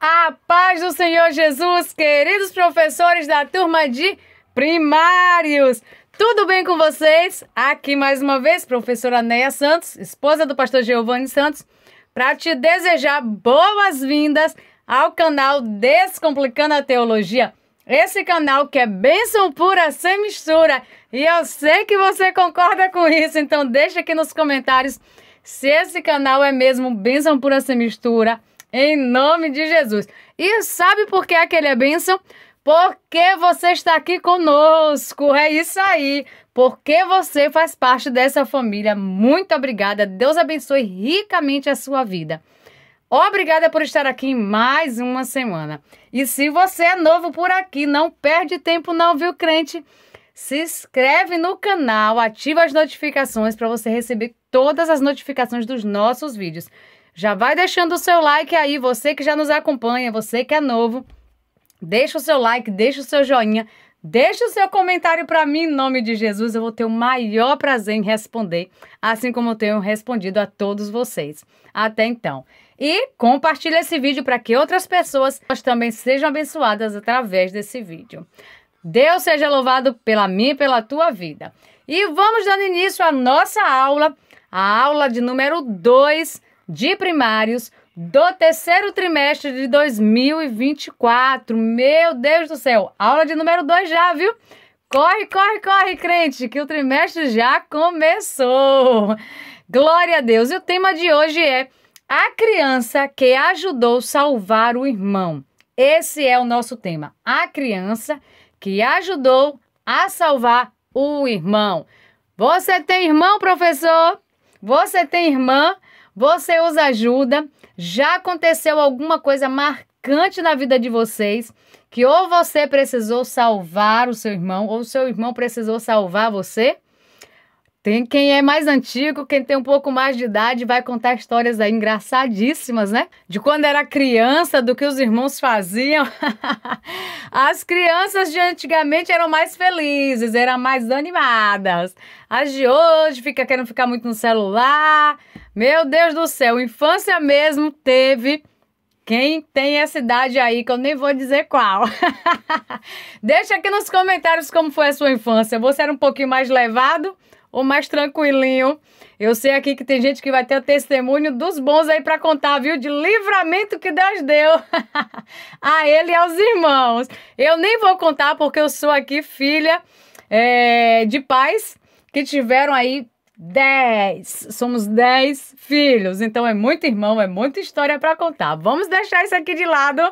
A paz do Senhor Jesus, queridos professores da turma de primários. Tudo bem com vocês? Aqui mais uma vez, professora Neia Santos, esposa do pastor Giovanni Santos, para te desejar boas-vindas ao canal Descomplicando a Teologia. Esse canal que é bênção pura, sem mistura. E eu sei que você concorda com isso, então deixa aqui nos comentários se esse canal é mesmo bênção pura, sem mistura em nome de Jesus. E sabe por que aquele é, é bênção? Porque você está aqui conosco. É isso aí. Porque você faz parte dessa família. Muito obrigada. Deus abençoe ricamente a sua vida. Obrigada por estar aqui mais uma semana. E se você é novo por aqui, não perde tempo não, viu, crente? Se inscreve no canal, ativa as notificações para você receber todas as notificações dos nossos vídeos. Já vai deixando o seu like aí, você que já nos acompanha, você que é novo. Deixa o seu like, deixa o seu joinha, deixa o seu comentário para mim em nome de Jesus, eu vou ter o maior prazer em responder, assim como eu tenho respondido a todos vocês. Até então. E compartilha esse vídeo para que outras pessoas também sejam abençoadas através desse vídeo. Deus seja louvado pela minha e pela tua vida. E vamos dando início à nossa aula, a aula de número 2 de primários do terceiro trimestre de 2024. Meu Deus do céu, aula de número 2 já, viu? Corre, corre, corre, crente, que o trimestre já começou. Glória a Deus. E o tema de hoje é a criança que ajudou salvar o irmão. Esse é o nosso tema. A criança que ajudou a salvar o irmão. Você tem irmão, professor? Você tem irmã? Você usa ajuda. Já aconteceu alguma coisa marcante na vida de vocês que ou você precisou salvar o seu irmão ou o seu irmão precisou salvar você? Tem quem é mais antigo, quem tem um pouco mais de idade, vai contar histórias aí engraçadíssimas, né? De quando era criança, do que os irmãos faziam. As crianças de antigamente eram mais felizes, eram mais animadas. As de hoje fica querendo ficar muito no celular, meu Deus do céu, infância mesmo teve. Quem tem essa idade aí, que eu nem vou dizer qual. Deixa aqui nos comentários como foi a sua infância. Você era um pouquinho mais levado ou mais tranquilinho? Eu sei aqui que tem gente que vai ter o testemunho dos bons aí para contar, viu? De livramento que Deus deu a ele e aos irmãos. Eu nem vou contar porque eu sou aqui filha é, de pais que tiveram aí dez. Somos dez filhos. Então é muito irmão, é muita história para contar. Vamos deixar isso aqui de lado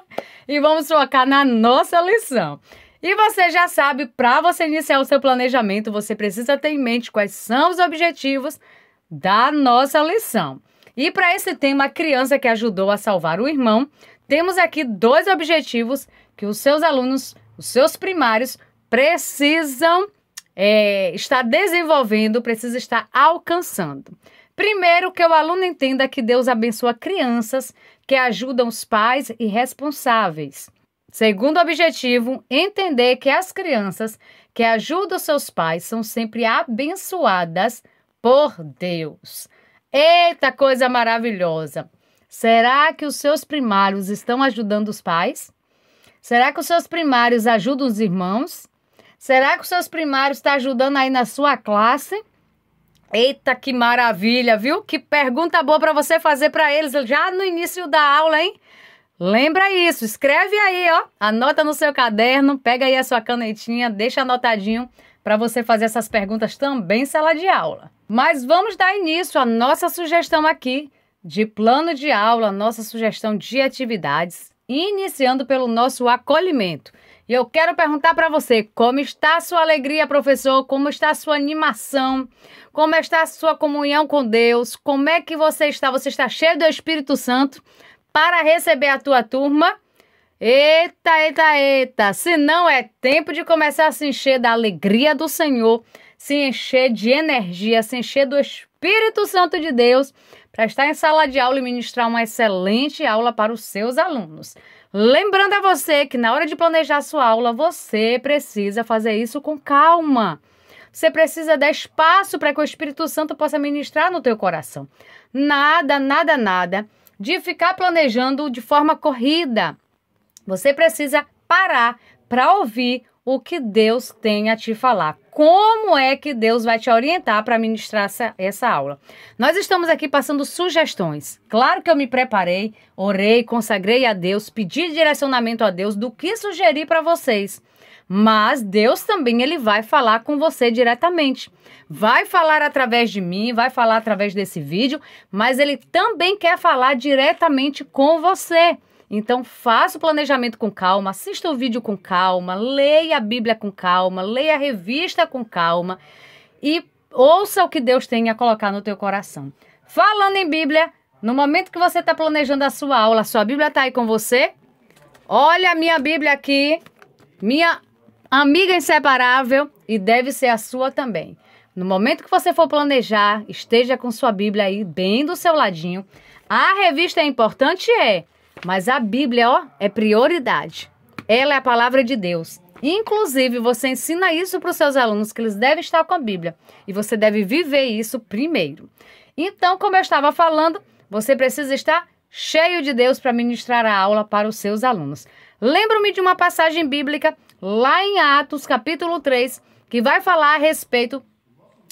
e vamos focar na nossa lição. E você já sabe, para você iniciar o seu planejamento, você precisa ter em mente quais são os objetivos da nossa lição. E para esse tema, a criança que ajudou a salvar o irmão, temos aqui dois objetivos que os seus alunos, os seus primários, precisam é, está desenvolvendo, precisa estar alcançando. Primeiro, que o aluno entenda que Deus abençoa crianças que ajudam os pais e responsáveis. Segundo objetivo, entender que as crianças que ajudam seus pais são sempre abençoadas por Deus. Eita coisa maravilhosa! Será que os seus primários estão ajudando os pais? Será que os seus primários ajudam os irmãos? Será que os seus primários estão tá ajudando aí na sua classe? Eita, que maravilha, viu? Que pergunta boa para você fazer para eles já no início da aula, hein? Lembra isso, escreve aí, ó. Anota no seu caderno, pega aí a sua canetinha, deixa anotadinho para você fazer essas perguntas também em sala de aula. Mas vamos dar início à nossa sugestão aqui de plano de aula, nossa sugestão de atividades, iniciando pelo nosso acolhimento. E eu quero perguntar para você, como está a sua alegria, professor? Como está a sua animação? Como está a sua comunhão com Deus? Como é que você está? Você está cheio do Espírito Santo para receber a tua turma? Eita, eita, eita! Se não é tempo de começar a se encher da alegria do Senhor, se encher de energia, se encher do Espírito Santo de Deus, para estar em sala de aula e ministrar uma excelente aula para os seus alunos. Lembrando a você que na hora de planejar sua aula, você precisa fazer isso com calma. Você precisa dar espaço para que o Espírito Santo possa ministrar no teu coração. Nada, nada, nada de ficar planejando de forma corrida. Você precisa parar para ouvir o que Deus tem a te falar. Como é que Deus vai te orientar para ministrar essa, essa aula? Nós estamos aqui passando sugestões. Claro que eu me preparei, orei, consagrei a Deus, pedi direcionamento a Deus do que sugerir para vocês. Mas Deus também ele vai falar com você diretamente. Vai falar através de mim, vai falar através desse vídeo, mas ele também quer falar diretamente com você. Então, faça o planejamento com calma, assista o vídeo com calma, leia a Bíblia com calma, leia a revista com calma e ouça o que Deus tem a colocar no teu coração. Falando em Bíblia, no momento que você está planejando a sua aula, sua Bíblia está aí com você? Olha a minha Bíblia aqui, minha amiga inseparável, e deve ser a sua também. No momento que você for planejar, esteja com sua Bíblia aí bem do seu ladinho. A revista é importante, é. Mas a Bíblia, ó, é prioridade. Ela é a palavra de Deus. Inclusive, você ensina isso para os seus alunos que eles devem estar com a Bíblia e você deve viver isso primeiro. Então, como eu estava falando, você precisa estar cheio de Deus para ministrar a aula para os seus alunos. Lembro-me de uma passagem bíblica lá em Atos, capítulo 3, que vai falar a respeito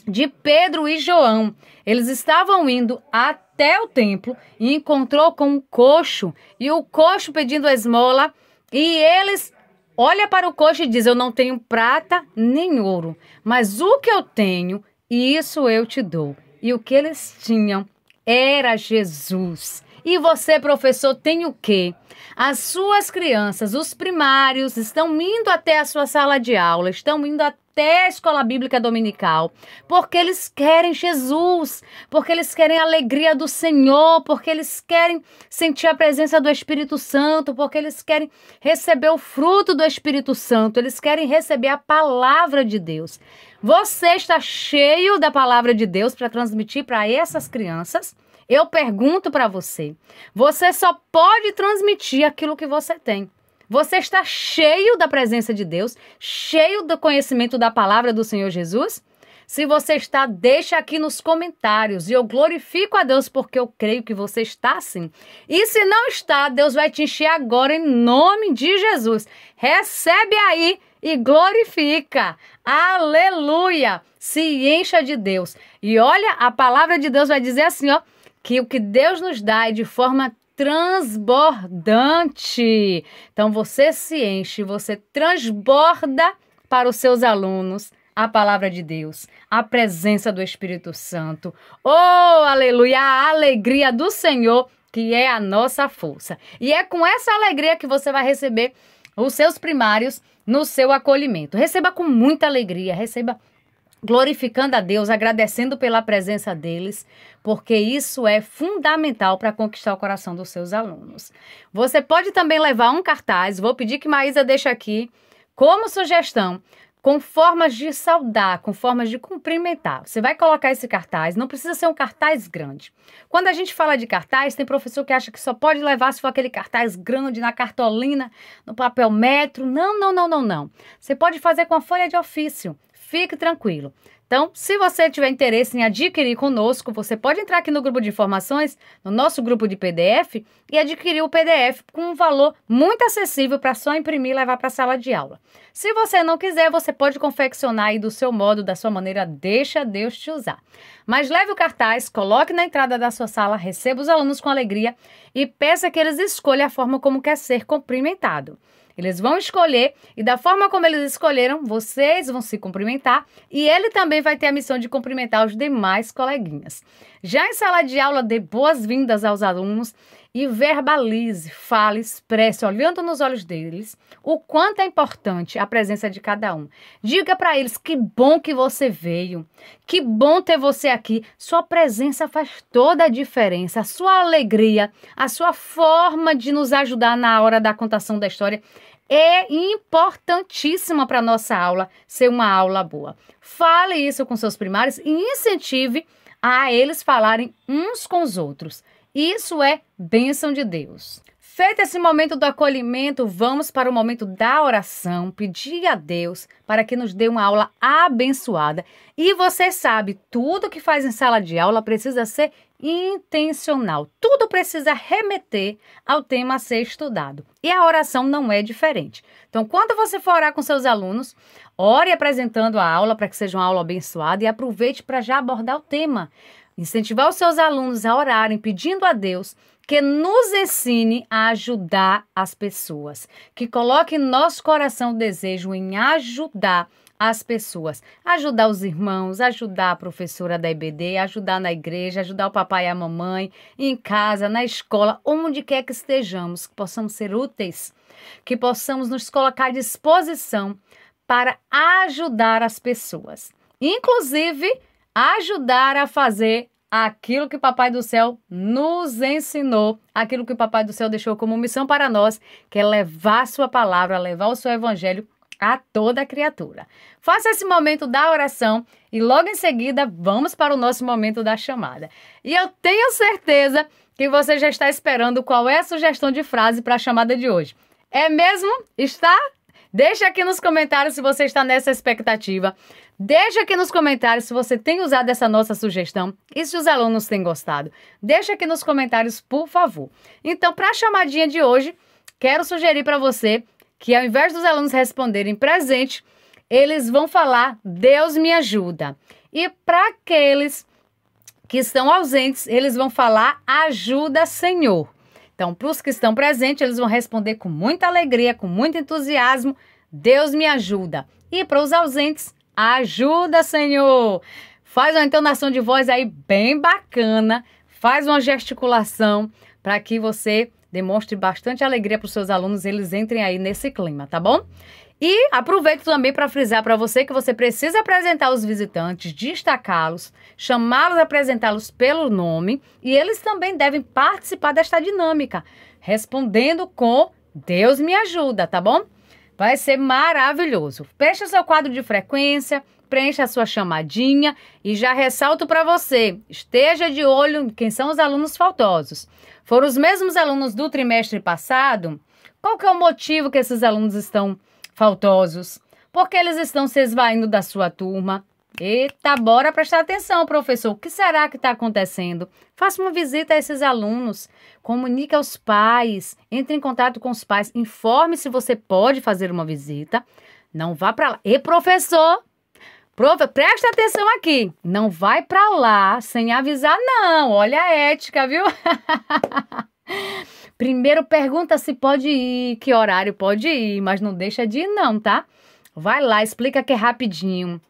de Pedro e João. Eles estavam indo a até o templo e encontrou com um coxo e o coxo pedindo esmola e eles olha para o coxo e diz eu não tenho prata nem ouro mas o que eu tenho isso eu te dou e o que eles tinham era Jesus e você professor tem o quê as suas crianças os primários estão indo até a sua sala de aula estão indo até até a escola bíblica dominical, porque eles querem Jesus, porque eles querem a alegria do Senhor, porque eles querem sentir a presença do Espírito Santo, porque eles querem receber o fruto do Espírito Santo, eles querem receber a palavra de Deus. Você está cheio da palavra de Deus para transmitir para essas crianças? Eu pergunto para você. Você só pode transmitir aquilo que você tem. Você está cheio da presença de Deus, cheio do conhecimento da palavra do Senhor Jesus? Se você está, deixa aqui nos comentários. E eu glorifico a Deus porque eu creio que você está sim. E se não está, Deus vai te encher agora em nome de Jesus. Recebe aí e glorifica. Aleluia! Se encha de Deus. E olha, a palavra de Deus vai dizer assim, ó, que o que Deus nos dá é de forma transbordante. Então você se enche, você transborda para os seus alunos a palavra de Deus, a presença do Espírito Santo. Oh, aleluia! A alegria do Senhor que é a nossa força. E é com essa alegria que você vai receber os seus primários no seu acolhimento. Receba com muita alegria, receba glorificando a Deus, agradecendo pela presença deles, porque isso é fundamental para conquistar o coração dos seus alunos. Você pode também levar um cartaz, vou pedir que Maísa deixe aqui como sugestão, com formas de saudar, com formas de cumprimentar. Você vai colocar esse cartaz, não precisa ser um cartaz grande. Quando a gente fala de cartaz, tem professor que acha que só pode levar se for aquele cartaz grande na cartolina, no papel metro. Não, não, não, não, não. Você pode fazer com a folha de ofício fique tranquilo. Então, se você tiver interesse em adquirir conosco, você pode entrar aqui no grupo de informações, no nosso grupo de PDF, e adquirir o PDF com um valor muito acessível para só imprimir e levar para a sala de aula. Se você não quiser, você pode confeccionar aí do seu modo, da sua maneira, deixa Deus te usar. Mas leve o cartaz, coloque na entrada da sua sala, receba os alunos com alegria e peça que eles escolham a forma como quer ser cumprimentado. Eles vão escolher e da forma como eles escolheram, vocês vão se cumprimentar e ele também vai ter a missão de cumprimentar os demais coleguinhas. Já em sala de aula, dê boas-vindas aos alunos, e verbalize, fale, expresse, olhando nos olhos deles, o quanto é importante a presença de cada um. Diga para eles que bom que você veio, que bom ter você aqui. Sua presença faz toda a diferença, a sua alegria, a sua forma de nos ajudar na hora da contação da história é importantíssima para nossa aula ser uma aula boa. Fale isso com seus primários e incentive a eles falarem uns com os outros. Isso é bênção de Deus. Feito esse momento do acolhimento, vamos para o momento da oração, pedir a Deus para que nos dê uma aula abençoada. E você sabe, tudo que faz em sala de aula precisa ser intencional. Tudo precisa remeter ao tema a ser estudado. E a oração não é diferente. Então, quando você for orar com seus alunos, ore apresentando a aula para que seja uma aula abençoada e aproveite para já abordar o tema. Incentivar os seus alunos a orarem pedindo a Deus que nos ensine a ajudar as pessoas, que coloque em nosso coração o desejo em ajudar as pessoas, ajudar os irmãos, ajudar a professora da IBD, ajudar na igreja, ajudar o papai e a mamãe, em casa, na escola, onde quer que estejamos, que possamos ser úteis, que possamos nos colocar à disposição para ajudar as pessoas. Inclusive, ajudar a fazer aquilo que Papai do Céu nos ensinou, aquilo que Papai do Céu deixou como missão para nós, que é levar sua palavra, levar o seu evangelho a toda criatura. Faça esse momento da oração e logo em seguida vamos para o nosso momento da chamada. E eu tenho certeza que você já está esperando qual é a sugestão de frase para a chamada de hoje. É mesmo? Está? Deixa aqui nos comentários se você está nessa expectativa. Deixa aqui nos comentários se você tem usado essa nossa sugestão e se os alunos têm gostado. Deixa aqui nos comentários, por favor. Então, para a chamadinha de hoje, quero sugerir para você que ao invés dos alunos responderem presente, eles vão falar Deus me ajuda. E para aqueles que estão ausentes, eles vão falar ajuda, Senhor. Então, para os que estão presentes, eles vão responder com muita alegria, com muito entusiasmo: Deus me ajuda. E para os ausentes, ajuda, Senhor! Faz uma entonação de voz aí bem bacana, faz uma gesticulação para que você demonstre bastante alegria para os seus alunos, eles entrem aí nesse clima, tá bom? E aproveito também para frisar para você que você precisa apresentar os visitantes, destacá-los, chamá-los, apresentá-los pelo nome e eles também devem participar desta dinâmica, respondendo com Deus me ajuda, tá bom? Vai ser maravilhoso. Feche seu quadro de frequência, preencha a sua chamadinha e já ressalto para você, esteja de olho quem são os alunos faltosos. Foram os mesmos alunos do trimestre passado? Qual que é o motivo que esses alunos estão faltosos, porque eles estão se esvaindo da sua turma. Eita, bora prestar atenção, professor. O que será que está acontecendo? Faça uma visita a esses alunos, comunique aos pais, entre em contato com os pais, informe se você pode fazer uma visita. Não vá para lá. E professor, Prova, presta atenção aqui. Não vai para lá sem avisar, não. Olha a ética, viu? Primeiro pergunta se pode ir, que horário pode ir, mas não deixa de ir não, tá? Vai lá, explica que é rapidinho.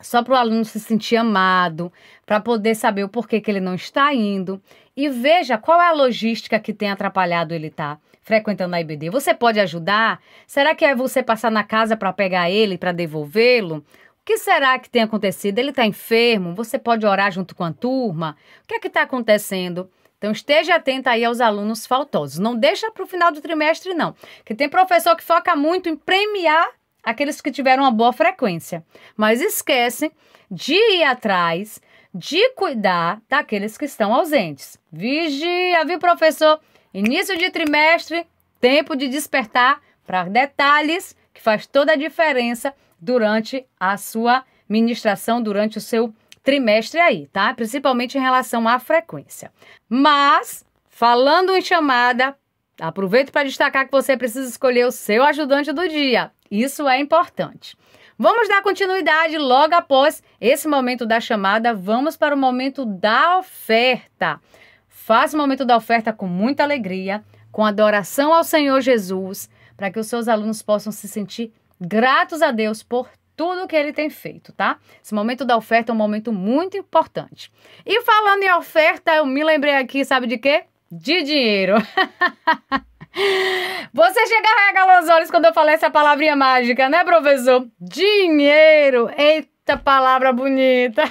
Só para o aluno se sentir amado, para poder saber o porquê que ele não está indo. E veja qual é a logística que tem atrapalhado ele tá frequentando a IBD. Você pode ajudar? Será que é você passar na casa para pegar ele, para devolvê-lo? O que será que tem acontecido? Ele está enfermo? Você pode orar junto com a turma? O que é que está acontecendo? Então esteja atento aí aos alunos faltosos. Não deixa para o final do trimestre não, que tem professor que foca muito em premiar aqueles que tiveram uma boa frequência, mas esquece de ir atrás, de cuidar daqueles que estão ausentes. Vigia, viu professor? Início de trimestre, tempo de despertar para detalhes que faz toda a diferença durante a sua ministração, durante o seu trimestre aí, tá? Principalmente em relação à frequência. Mas, falando em chamada, aproveito para destacar que você precisa escolher o seu ajudante do dia. Isso é importante. Vamos dar continuidade logo após esse momento da chamada. Vamos para o momento da oferta. Faça o momento da oferta com muita alegria, com adoração ao Senhor Jesus, para que os seus alunos possam se sentir gratos a Deus por tudo que ele tem feito, tá? Esse momento da oferta é um momento muito importante. E falando em oferta, eu me lembrei aqui, sabe de quê? De dinheiro. Você chega a regalar os olhos quando eu falei essa palavrinha mágica, né, professor? Dinheiro! Eita palavra bonita!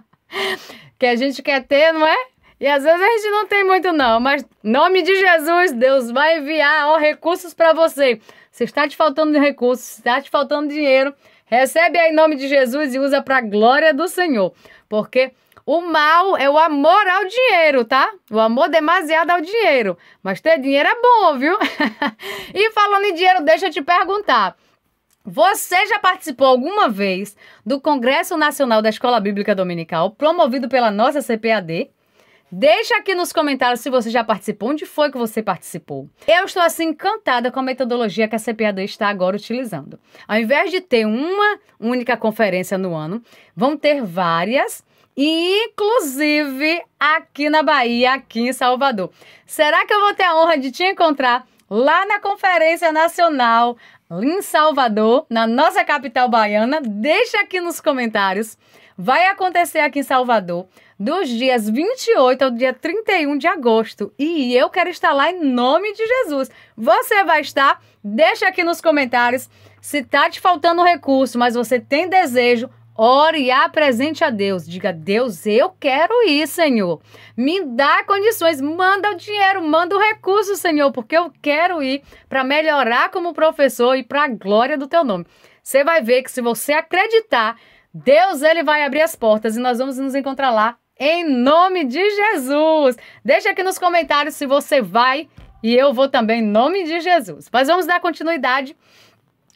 que a gente quer ter, não é? E às vezes a gente não tem muito, não, mas nome de Jesus, Deus vai enviar ó, recursos para você. Se está te faltando recursos, se está te faltando dinheiro, Recebe aí em nome de Jesus e usa para a glória do Senhor. Porque o mal é o amor ao dinheiro, tá? O amor demasiado ao dinheiro. Mas ter dinheiro é bom, viu? e falando em dinheiro, deixa eu te perguntar. Você já participou alguma vez do Congresso Nacional da Escola Bíblica Dominical, promovido pela nossa CPAD? Deixa aqui nos comentários se você já participou, onde foi que você participou. Eu estou assim encantada com a metodologia que a CPAD está agora utilizando. Ao invés de ter uma única conferência no ano, vão ter várias, inclusive aqui na Bahia, aqui em Salvador. Será que eu vou ter a honra de te encontrar lá na Conferência Nacional em Salvador, na nossa capital baiana? Deixa aqui nos comentários vai acontecer aqui em Salvador dos dias 28 ao dia 31 de agosto. E eu quero estar lá em nome de Jesus. Você vai estar? Deixa aqui nos comentários se tá te faltando recurso, mas você tem desejo. Ore e apresente a Deus. Diga, Deus, eu quero ir, Senhor. Me dá condições, manda o dinheiro, manda o recurso, Senhor, porque eu quero ir para melhorar como professor e para a glória do teu nome. Você vai ver que se você acreditar, Deus ele vai abrir as portas e nós vamos nos encontrar lá em nome de Jesus. Deixa aqui nos comentários se você vai e eu vou também em nome de Jesus. Mas vamos dar continuidade.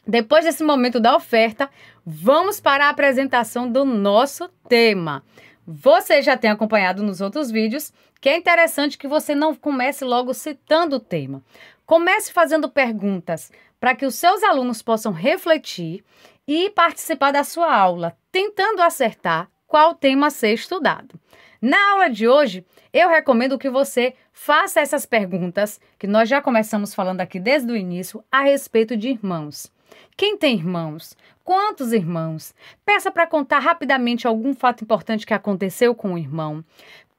Depois desse momento da oferta, vamos para a apresentação do nosso tema. Você já tem acompanhado nos outros vídeos que é interessante que você não comece logo citando o tema. Comece fazendo perguntas para que os seus alunos possam refletir e participar da sua aula, tentando acertar qual tema ser estudado. Na aula de hoje, eu recomendo que você faça essas perguntas que nós já começamos falando aqui desde o início a respeito de irmãos. Quem tem irmãos? Quantos irmãos? Peça para contar rapidamente algum fato importante que aconteceu com o irmão.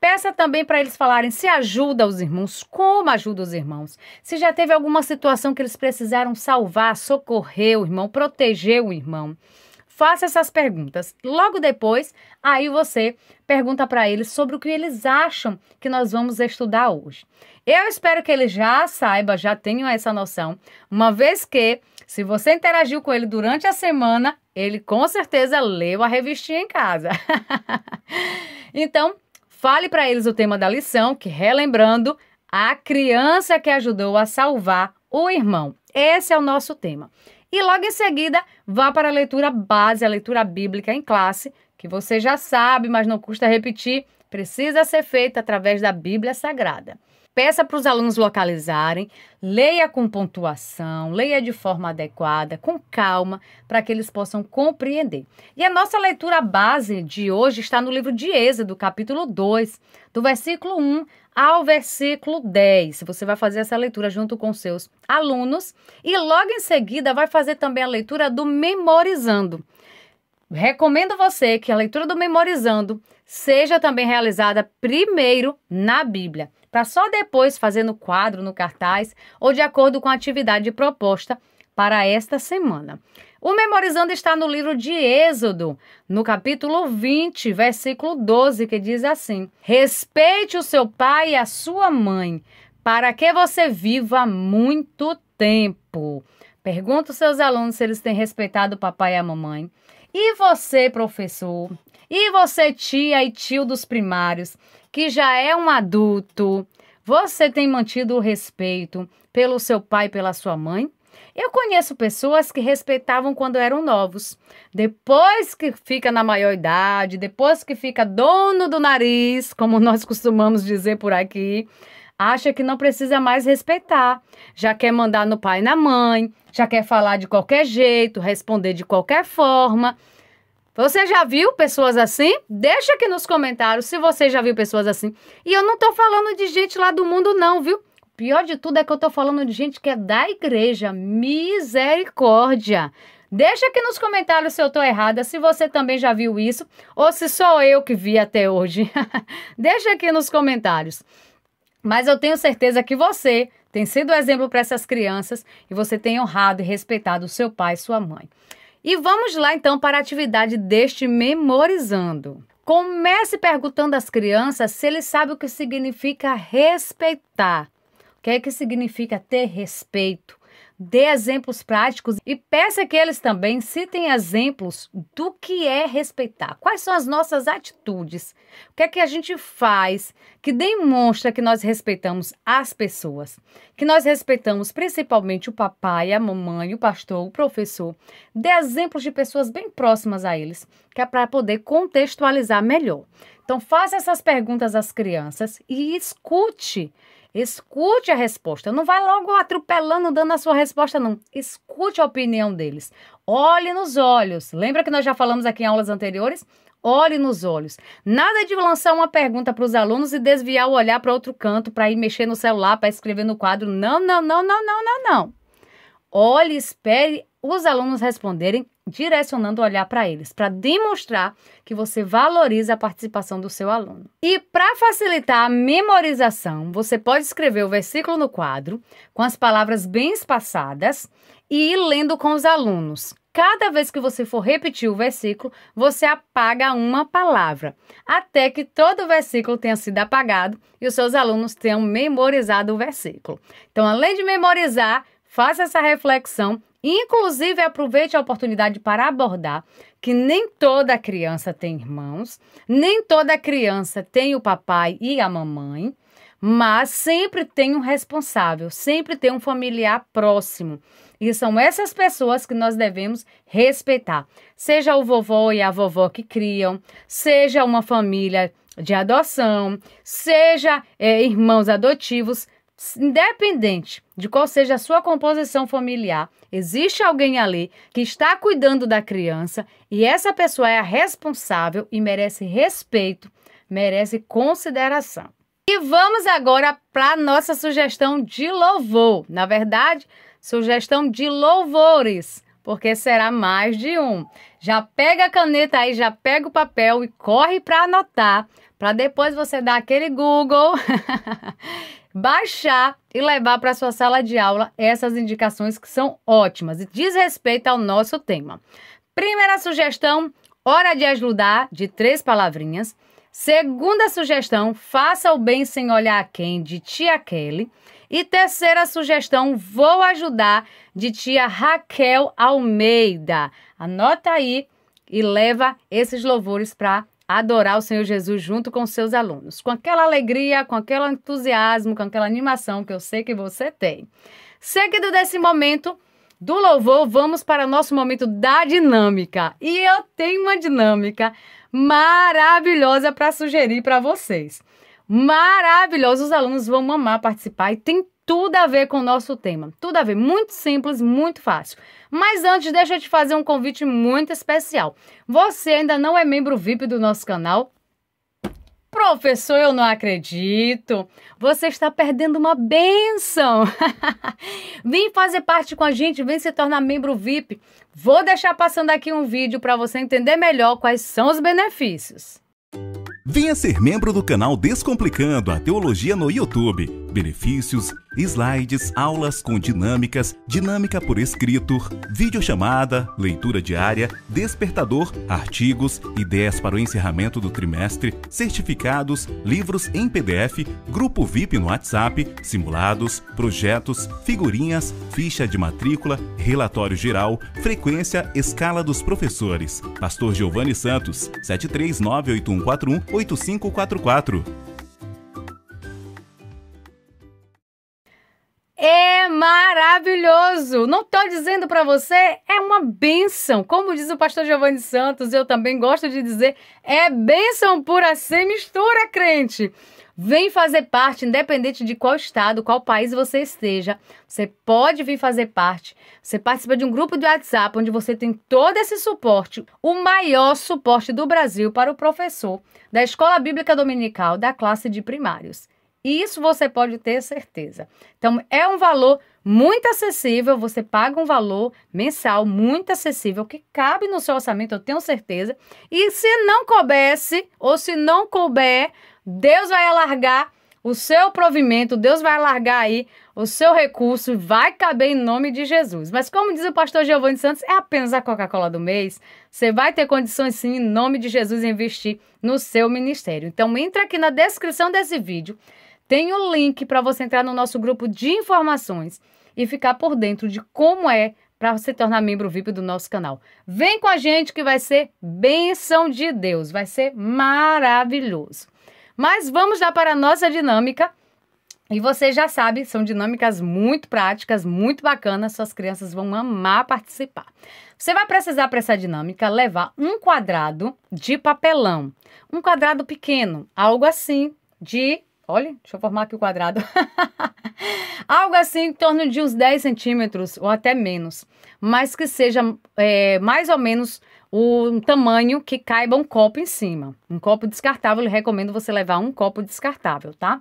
Peça também para eles falarem se ajuda os irmãos, como ajuda os irmãos. Se já teve alguma situação que eles precisaram salvar, socorrer o irmão, proteger o irmão. Faça essas perguntas. Logo depois, aí você pergunta para eles sobre o que eles acham que nós vamos estudar hoje. Eu espero que eles já saibam, já tenham essa noção, uma vez que, se você interagiu com ele durante a semana, ele com certeza leu a revistinha em casa. então, Fale para eles o tema da lição, que relembrando, a criança que ajudou a salvar o irmão. Esse é o nosso tema. E logo em seguida, vá para a leitura base, a leitura bíblica em classe, que você já sabe, mas não custa repetir, precisa ser feita através da Bíblia Sagrada peça para os alunos localizarem, leia com pontuação, leia de forma adequada, com calma, para que eles possam compreender. E a nossa leitura base de hoje está no livro de Êxodo, capítulo 2, do versículo 1 ao versículo 10. Você vai fazer essa leitura junto com seus alunos e logo em seguida vai fazer também a leitura do memorizando. Recomendo você que a leitura do memorizando seja também realizada primeiro na Bíblia, para só depois fazer no quadro, no cartaz ou de acordo com a atividade proposta para esta semana. O Memorizando está no livro de Êxodo, no capítulo 20, versículo 12, que diz assim: Respeite o seu pai e a sua mãe, para que você viva muito tempo. Pergunta aos seus alunos se eles têm respeitado o papai e a mamãe. E você, professor, e você, tia e tio dos primários, que já é um adulto, você tem mantido o respeito pelo seu pai e pela sua mãe? Eu conheço pessoas que respeitavam quando eram novos. Depois que fica na maior idade, depois que fica dono do nariz, como nós costumamos dizer por aqui, acha que não precisa mais respeitar. Já quer mandar no pai e na mãe, já quer falar de qualquer jeito, responder de qualquer forma. Você já viu pessoas assim? Deixa aqui nos comentários se você já viu pessoas assim. E eu não tô falando de gente lá do mundo, não, viu? Pior de tudo é que eu tô falando de gente que é da igreja. Misericórdia! Deixa aqui nos comentários se eu tô errada, se você também já viu isso ou se só eu que vi até hoje. Deixa aqui nos comentários. Mas eu tenho certeza que você tem sido exemplo para essas crianças e você tem honrado e respeitado o seu pai e sua mãe. E vamos lá então para a atividade deste memorizando. Comece perguntando às crianças se eles sabem o que significa respeitar. O que é que significa ter respeito? dê exemplos práticos e peça que eles também citem exemplos do que é respeitar. Quais são as nossas atitudes? O que é que a gente faz que demonstra que nós respeitamos as pessoas? Que nós respeitamos principalmente o papai, a mamãe, o pastor, o professor. Dê exemplos de pessoas bem próximas a eles, que é para poder contextualizar melhor. Então, faça essas perguntas às crianças e escute. Escute a resposta. Não vai logo atropelando, dando a sua resposta, não. Escute a opinião deles. Olhe nos olhos. Lembra que nós já falamos aqui em aulas anteriores? Olhe nos olhos. Nada de lançar uma pergunta para os alunos e desviar o olhar para outro canto, para ir mexer no celular, para escrever no quadro. Não, não, não, não, não, não, não. Olhe, espere os alunos responderem direcionando o olhar para eles, para demonstrar que você valoriza a participação do seu aluno. E para facilitar a memorização, você pode escrever o versículo no quadro, com as palavras bem espaçadas, e ir lendo com os alunos. Cada vez que você for repetir o versículo, você apaga uma palavra, até que todo o versículo tenha sido apagado e os seus alunos tenham memorizado o versículo. Então, além de memorizar, faça essa reflexão Inclusive, aproveite a oportunidade para abordar que nem toda criança tem irmãos, nem toda criança tem o papai e a mamãe, mas sempre tem um responsável, sempre tem um familiar próximo. E são essas pessoas que nós devemos respeitar. Seja o vovô e a vovó que criam, seja uma família de adoção, seja é, irmãos adotivos, independente de qual seja a sua composição familiar, existe alguém ali que está cuidando da criança e essa pessoa é a responsável e merece respeito, merece consideração. E vamos agora para nossa sugestão de louvor. Na verdade, sugestão de louvores, porque será mais de um. Já pega a caneta aí, já pega o papel e corre para anotar, para depois você dar aquele Google baixar e levar para sua sala de aula essas indicações que são ótimas e diz respeito ao nosso tema. Primeira sugestão, hora de ajudar, de três palavrinhas. Segunda sugestão, faça o bem sem olhar a quem, de tia Kelly. E terceira sugestão, vou ajudar, de tia Raquel Almeida. Anota aí e leva esses louvores para adorar o Senhor Jesus junto com seus alunos, com aquela alegria, com aquele entusiasmo, com aquela animação que eu sei que você tem. Seguido desse momento do louvor, vamos para o nosso momento da dinâmica. E eu tenho uma dinâmica maravilhosa para sugerir para vocês. Maravilhosa, os alunos vão amar participar e tem tudo a ver com o nosso tema. Tudo a ver, muito simples, muito fácil. Mas antes, deixa eu te fazer um convite muito especial. Você ainda não é membro VIP do nosso canal? Professor, eu não acredito. Você está perdendo uma benção. vem fazer parte com a gente, vem se tornar membro VIP. Vou deixar passando aqui um vídeo para você entender melhor quais são os benefícios. Venha ser membro do canal Descomplicando a Teologia no YouTube. Benefícios, slides, aulas com dinâmicas, dinâmica por escrito, videochamada, leitura diária, despertador, artigos, ideias para o encerramento do trimestre, certificados, livros em PDF, grupo VIP no WhatsApp, simulados, projetos, figurinhas, ficha de matrícula, relatório geral, frequência, escala dos professores. Pastor Giovanni Santos, 7398141 8544. É maravilhoso! Não tô dizendo para você, é uma benção. Como diz o pastor Giovanni Santos, eu também gosto de dizer, é benção pura sem assim, mistura, crente. Vem fazer parte, independente de qual estado, qual país você esteja. Você pode vir fazer parte. Você participa de um grupo de WhatsApp onde você tem todo esse suporte, o maior suporte do Brasil para o professor da Escola Bíblica Dominical da classe de primários. Isso você pode ter certeza. Então, é um valor muito acessível, você paga um valor mensal muito acessível, que cabe no seu orçamento, eu tenho certeza. E se não coubesse, ou se não couber, Deus vai alargar o seu provimento, Deus vai alargar aí o seu recurso, vai caber em nome de Jesus. Mas como diz o pastor Giovanni Santos, é apenas a Coca-Cola do mês. Você vai ter condições sim, em nome de Jesus, investir no seu ministério. Então entra aqui na descrição desse vídeo, tem o link para você entrar no nosso grupo de informações e ficar por dentro de como é para se tornar membro VIP do nosso canal. Vem com a gente que vai ser bênção de Deus, vai ser maravilhoso. Mas vamos lá para a nossa dinâmica. E você já sabe, são dinâmicas muito práticas, muito bacanas, suas crianças vão amar participar. Você vai precisar para essa dinâmica levar um quadrado de papelão, um quadrado pequeno, algo assim de. Olha, deixa eu formar aqui o quadrado. algo assim em torno de uns 10 centímetros ou até menos, mas que seja é, mais ou menos um tamanho que caiba um copo em cima. Um copo descartável, eu recomendo você levar um copo descartável, tá?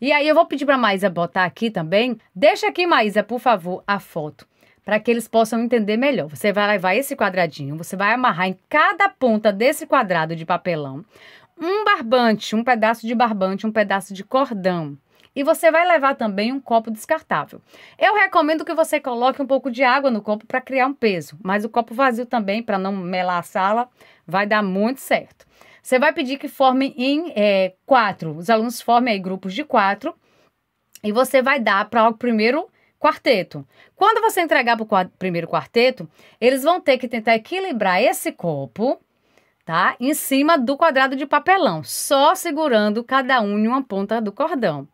E aí eu vou pedir para Maísa botar aqui também. Deixa aqui, Maísa, por favor, a foto para que eles possam entender melhor. Você vai levar esse quadradinho, você vai amarrar em cada ponta desse quadrado de papelão um barbante, um pedaço de barbante, um pedaço de cordão e você vai levar também um copo descartável. Eu recomendo que você coloque um pouco de água no copo para criar um peso, mas o copo vazio também, para não melar a sala, vai dar muito certo. Você vai pedir que forme em é, quatro, os alunos formem aí grupos de quatro, e você vai dar para o primeiro quarteto. Quando você entregar para o primeiro quarteto, eles vão ter que tentar equilibrar esse copo, tá? Em cima do quadrado de papelão, só segurando cada um em uma ponta do cordão.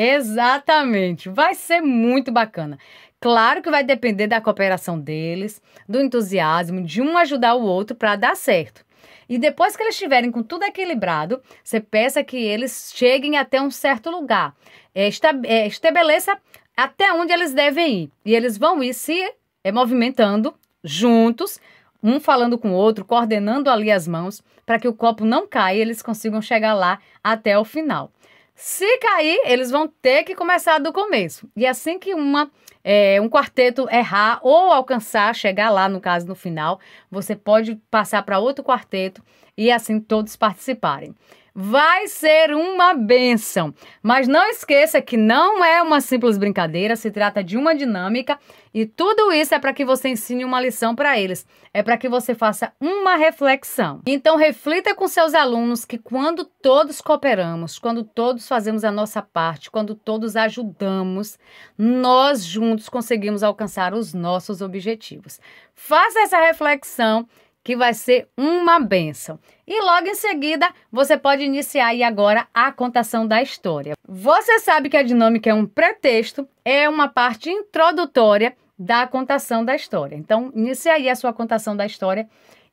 Exatamente. Vai ser muito bacana. Claro que vai depender da cooperação deles, do entusiasmo, de um ajudar o outro para dar certo. E depois que eles estiverem com tudo equilibrado, você peça que eles cheguem até um certo lugar. É, é, estabeleça até onde eles devem ir. E eles vão ir se é, movimentando juntos, um falando com o outro, coordenando ali as mãos, para que o copo não caia e eles consigam chegar lá até o final. Se cair, eles vão ter que começar do começo. E assim que uma é, um quarteto errar ou alcançar, chegar lá, no caso, no final, você pode passar para outro quarteto e assim todos participarem. Vai ser uma benção. Mas não esqueça que não é uma simples brincadeira, se trata de uma dinâmica e tudo isso é para que você ensine uma lição para eles, é para que você faça uma reflexão. Então reflita com seus alunos que quando todos cooperamos, quando todos fazemos a nossa parte, quando todos ajudamos, nós juntos conseguimos alcançar os nossos objetivos. Faça essa reflexão que vai ser uma benção. E logo em seguida, você pode iniciar aí agora a contação da história. Você sabe que a dinâmica é um pretexto, é uma parte introdutória da contação da história. Então, inicie aí a sua contação da história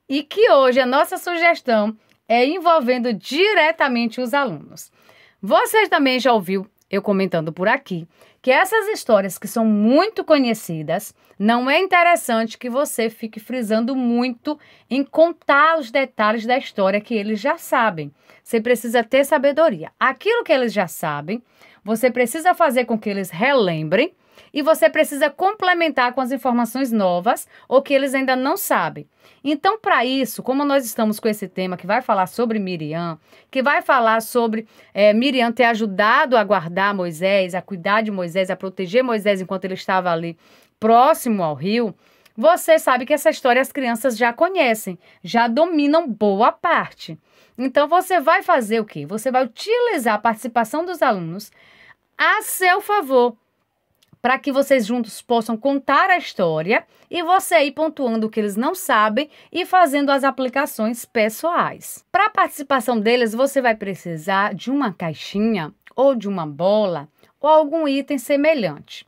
e que hoje a nossa sugestão é envolvendo diretamente os alunos. Você também já ouviu eu comentando por aqui que essas histórias que são muito conhecidas, não é interessante que você fique frisando muito em contar os detalhes da história que eles já sabem. Você precisa ter sabedoria. Aquilo que eles já sabem, você precisa fazer com que eles relembrem e você precisa complementar com as informações novas ou que eles ainda não sabem. Então, para isso, como nós estamos com esse tema que vai falar sobre Miriam, que vai falar sobre é, Miriam ter ajudado a guardar Moisés, a cuidar de Moisés, a proteger Moisés enquanto ele estava ali próximo ao rio. Você sabe que essa história as crianças já conhecem, já dominam boa parte. Então você vai fazer o quê? Você vai utilizar a participação dos alunos a seu favor para que vocês juntos possam contar a história e você ir pontuando o que eles não sabem e fazendo as aplicações pessoais. Para a participação deles, você vai precisar de uma caixinha ou de uma bola ou algum item semelhante.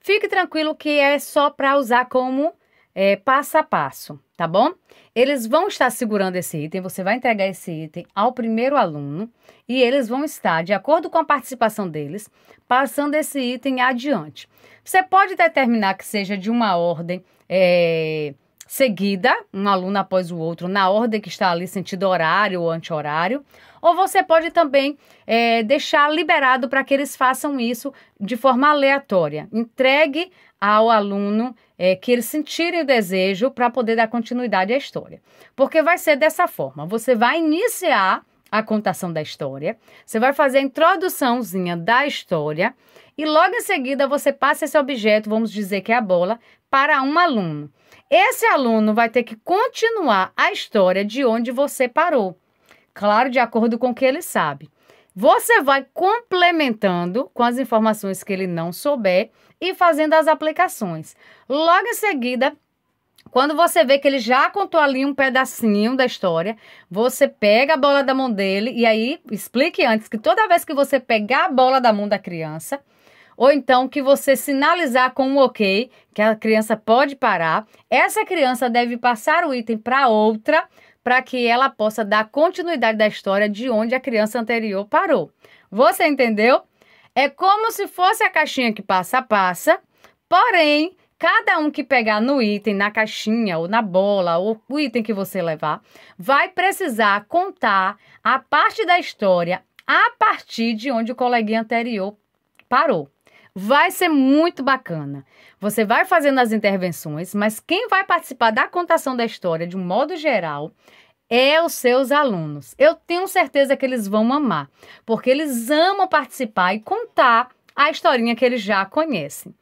Fique tranquilo que é só para usar como é, passo a passo tá bom? Eles vão estar segurando esse item, você vai entregar esse item ao primeiro aluno e eles vão estar, de acordo com a participação deles, passando esse item adiante. Você pode determinar que seja de uma ordem é, seguida, um aluno após o outro, na ordem que está ali, sentido horário ou anti-horário, ou você pode também é, deixar liberado para que eles façam isso de forma aleatória. Entregue ao aluno é, que ele sentirem o desejo para poder dar continuidade à história. Porque vai ser dessa forma: você vai iniciar a contação da história, você vai fazer a introduçãozinha da história e logo em seguida você passa esse objeto, vamos dizer que é a bola, para um aluno. Esse aluno vai ter que continuar a história de onde você parou. Claro, de acordo com o que ele sabe. Você vai complementando com as informações que ele não souber e fazendo as aplicações. Logo em seguida, quando você vê que ele já contou ali um pedacinho da história, você pega a bola da mão dele e aí explique antes que toda vez que você pegar a bola da mão da criança, ou então que você sinalizar com um ok, que a criança pode parar, essa criança deve passar o item para outra para que ela possa dar continuidade da história de onde a criança anterior parou. Você entendeu? É como se fosse a caixinha que passa passa, porém, cada um que pegar no item, na caixinha ou na bola, ou o item que você levar, vai precisar contar a parte da história a partir de onde o coleguinha anterior parou. Vai ser muito bacana. Você vai fazendo as intervenções, mas quem vai participar da contação da história de um modo geral é os seus alunos. Eu tenho certeza que eles vão amar, porque eles amam participar e contar a historinha que eles já conhecem.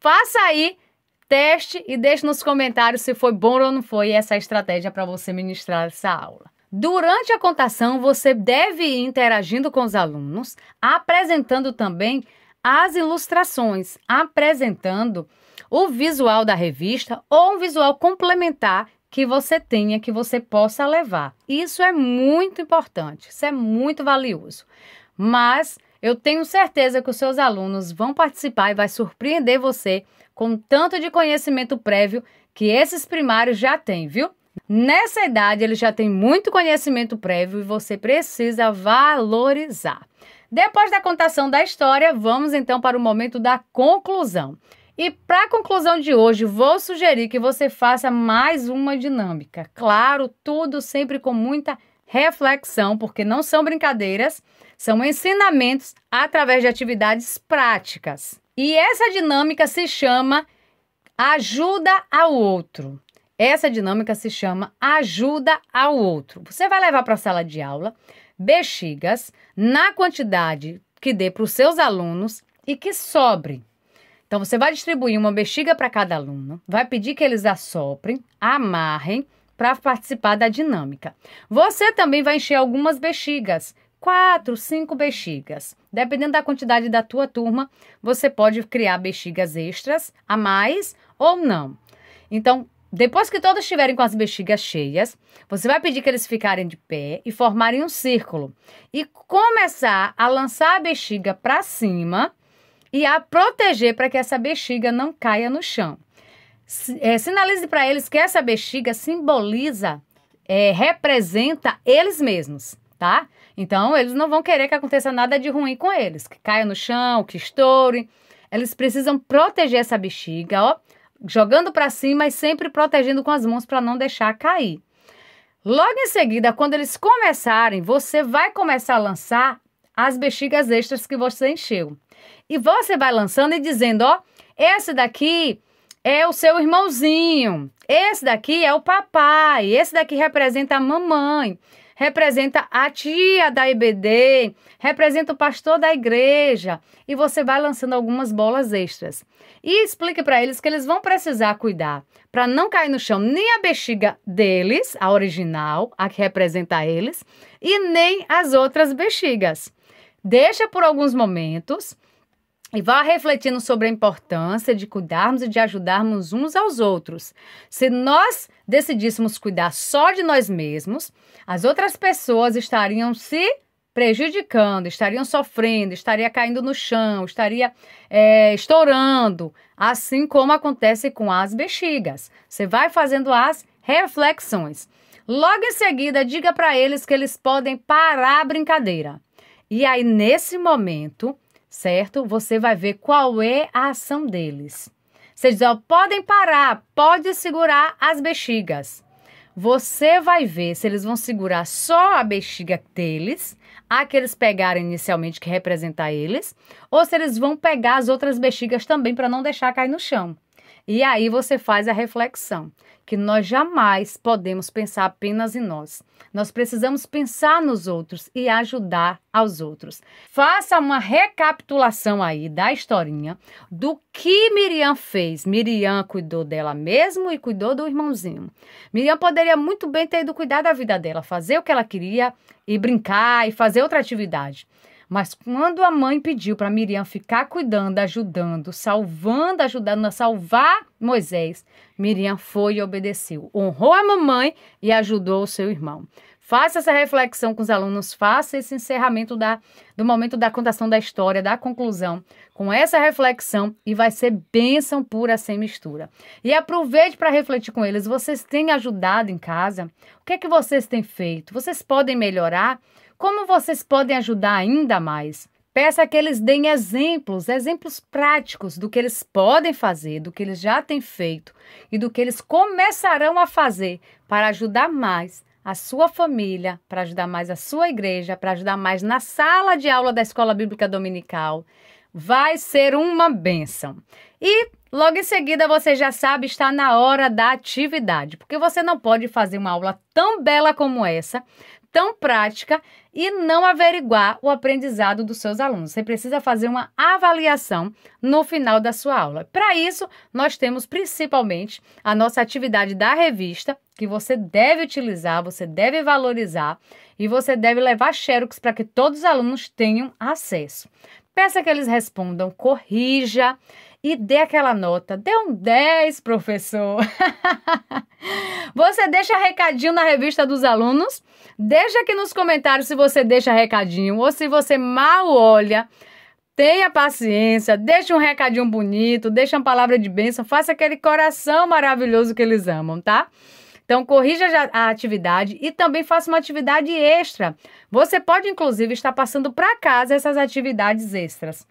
Faça aí, teste e deixe nos comentários se foi bom ou não foi essa estratégia para você ministrar essa aula. Durante a contação, você deve ir interagindo com os alunos, apresentando também as ilustrações, apresentando o visual da revista ou um visual complementar que você tenha, que você possa levar. Isso é muito importante, isso é muito valioso. Mas eu tenho certeza que os seus alunos vão participar e vai surpreender você com tanto de conhecimento prévio que esses primários já têm, viu? Nessa idade, eles já têm muito conhecimento prévio e você precisa valorizar. Depois da contação da história, vamos então para o momento da conclusão. E para a conclusão de hoje, vou sugerir que você faça mais uma dinâmica. Claro, tudo sempre com muita reflexão, porque não são brincadeiras, são ensinamentos através de atividades práticas. E essa dinâmica se chama ajuda ao outro. Essa dinâmica se chama ajuda ao outro. Você vai levar para a sala de aula bexigas na quantidade que dê para os seus alunos e que sobre. Então você vai distribuir uma bexiga para cada aluno, vai pedir que eles assoprem, amarrem para participar da dinâmica. Você também vai encher algumas bexigas, quatro, cinco bexigas. Dependendo da quantidade da tua turma, você pode criar bexigas extras a mais ou não. Então, depois que todos estiverem com as bexigas cheias, você vai pedir que eles ficarem de pé e formarem um círculo e começar a lançar a bexiga para cima e a proteger para que essa bexiga não caia no chão. É, sinalize para eles que essa bexiga simboliza, é, representa eles mesmos, tá? Então, eles não vão querer que aconteça nada de ruim com eles, que caia no chão, que estoure. Eles precisam proteger essa bexiga, ó jogando para cima e sempre protegendo com as mãos para não deixar cair. Logo em seguida, quando eles começarem, você vai começar a lançar as bexigas extras que você encheu. E você vai lançando e dizendo, ó, esse daqui é o seu irmãozinho, esse daqui é o papai, esse daqui representa a mamãe representa a tia da IBD, representa o pastor da igreja e você vai lançando algumas bolas extras. E explique para eles que eles vão precisar cuidar para não cair no chão nem a bexiga deles, a original, a que representa eles, e nem as outras bexigas. Deixa por alguns momentos e vá refletindo sobre a importância de cuidarmos e de ajudarmos uns aos outros. Se nós decidíssemos cuidar só de nós mesmos, as outras pessoas estariam se prejudicando, estariam sofrendo, estaria caindo no chão, estaria é, estourando, assim como acontece com as bexigas. Você vai fazendo as reflexões. Logo em seguida, diga para eles que eles podem parar a brincadeira. E aí, nesse momento, certo? Você vai ver qual é a ação deles. Você diz, ó, podem parar, pode segurar as bexigas. Você vai ver se eles vão segurar só a bexiga deles, a que eles pegaram inicialmente, que representa eles, ou se eles vão pegar as outras bexigas também para não deixar cair no chão. E aí você faz a reflexão que nós jamais podemos pensar apenas em nós. Nós precisamos pensar nos outros e ajudar aos outros. Faça uma recapitulação aí da historinha do que Miriam fez. Miriam cuidou dela mesmo e cuidou do irmãozinho. Miriam poderia muito bem ter ido cuidar da vida dela, fazer o que ela queria e brincar e fazer outra atividade. Mas quando a mãe pediu para Miriam ficar cuidando, ajudando, salvando, ajudando a salvar Moisés, Miriam foi e obedeceu. Honrou a mamãe e ajudou o seu irmão. Faça essa reflexão com os alunos, faça esse encerramento da, do momento da contação da história, da conclusão, com essa reflexão e vai ser bênção pura sem mistura. E aproveite para refletir com eles. Vocês têm ajudado em casa? O que é que vocês têm feito? Vocês podem melhorar? Como vocês podem ajudar ainda mais? Peça que eles deem exemplos, exemplos práticos do que eles podem fazer, do que eles já têm feito e do que eles começarão a fazer para ajudar mais a sua família, para ajudar mais a sua igreja, para ajudar mais na sala de aula da Escola Bíblica Dominical. Vai ser uma benção. E logo em seguida você já sabe, está na hora da atividade, porque você não pode fazer uma aula tão bela como essa, tão prática e não averiguar o aprendizado dos seus alunos. Você precisa fazer uma avaliação no final da sua aula. Para isso, nós temos principalmente a nossa atividade da revista, que você deve utilizar, você deve valorizar e você deve levar xerox para que todos os alunos tenham acesso. Peça que eles respondam, corrija e dê aquela nota. Dê um 10, professor. você deixa recadinho na revista dos alunos? Deixa aqui nos comentários se você deixa recadinho ou se você mal olha. Tenha paciência, deixe um recadinho bonito, deixe uma palavra de bênção, faça aquele coração maravilhoso que eles amam, tá? Então, corrija a atividade e também faça uma atividade extra. Você pode, inclusive, estar passando para casa essas atividades extras.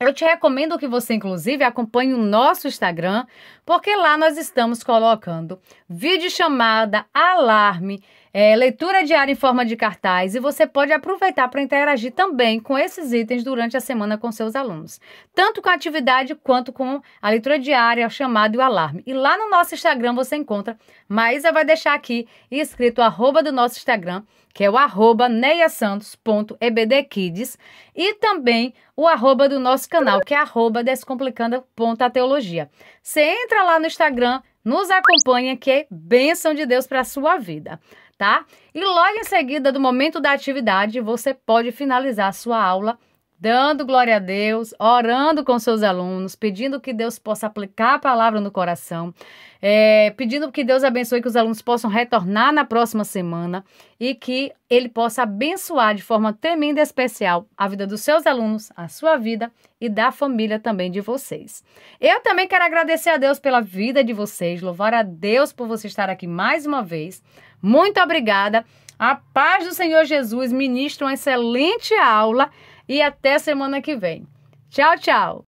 Eu te recomendo que você, inclusive, acompanhe o nosso Instagram, porque lá nós estamos colocando vídeo chamada, alarme, é, leitura diária em forma de cartaz e você pode aproveitar para interagir também com esses itens durante a semana com seus alunos, tanto com a atividade quanto com a leitura diária, o chamado e o alarme. E lá no nosso Instagram você encontra, Maísa vai deixar aqui escrito arroba do nosso Instagram, que é o arroba neiasantos.ebdkids e também o arroba do nosso canal, que é arroba descomplicando.ateologia. Você entra entra lá no Instagram, nos acompanha que é bênção de Deus para a sua vida, tá? E logo em seguida do momento da atividade, você pode finalizar a sua aula dando glória a Deus, orando com seus alunos, pedindo que Deus possa aplicar a palavra no coração, é, pedindo que Deus abençoe que os alunos possam retornar na próxima semana e que Ele possa abençoar de forma tremenda e especial a vida dos seus alunos, a sua vida e da família também de vocês. Eu também quero agradecer a Deus pela vida de vocês, louvar a Deus por você estar aqui mais uma vez. Muito obrigada. A paz do Senhor Jesus ministra uma excelente aula e até semana que vem. Tchau, tchau!